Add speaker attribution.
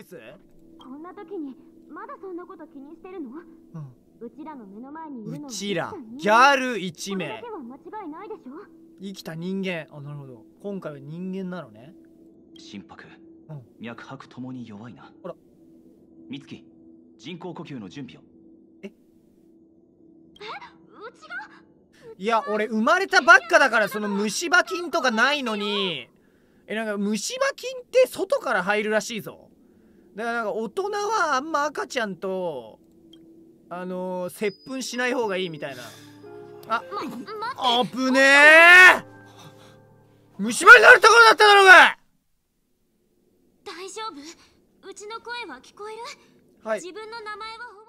Speaker 1: ボイスこんな時にまだそんなこと気にしてるの、うん、うちらの目の前にいるのうちらギャル1名で間違いいなしょ
Speaker 2: 生きた人間あなるほど今回は人間なのね心拍、うん、
Speaker 1: 脈拍ともに弱いなほら美月人工呼吸の準備をええうちが
Speaker 2: いや俺生まれたばっかだからその虫歯菌とかないのにえなんか虫歯菌って外から入るらしいぞだからなんか大人はあんま赤ちゃんとあのー、接吻しない方がいいみたいな
Speaker 1: あ、ま、
Speaker 2: 危ねえ虫歯になるところだっただろうが
Speaker 1: 大丈夫うちの声は聞こえるはい自分の名前は